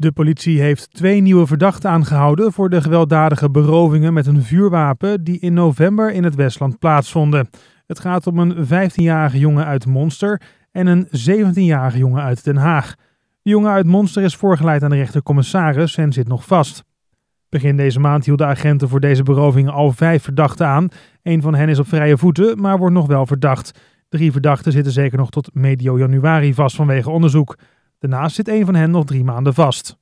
De politie heeft twee nieuwe verdachten aangehouden voor de gewelddadige berovingen met een vuurwapen die in november in het Westland plaatsvonden. Het gaat om een 15-jarige jongen uit Monster en een 17-jarige jongen uit Den Haag. De jongen uit Monster is voorgeleid aan de rechtercommissaris en zit nog vast. Begin deze maand hielden agenten voor deze berovingen al vijf verdachten aan. Een van hen is op vrije voeten, maar wordt nog wel verdacht. Drie verdachten zitten zeker nog tot medio januari vast vanwege onderzoek. Daarnaast zit een van hen nog drie maanden vast.